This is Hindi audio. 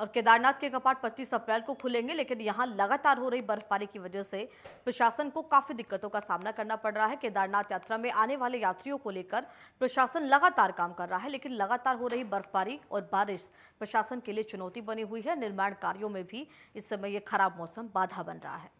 और केदारनाथ के कपाट 25 अप्रैल को खुलेंगे लेकिन यहाँ लगातार हो रही बर्फबारी की वजह से प्रशासन को काफी दिक्कतों का सामना करना पड़ रहा है केदारनाथ यात्रा में आने वाले यात्रियों को लेकर प्रशासन लगातार काम कर रहा है लेकिन लगातार हो रही बर्फबारी और बारिश प्रशासन के लिए चुनौती बनी हुई है निर्माण कार्यों में भी इस समय ये खराब मौसम बाधा बन रहा है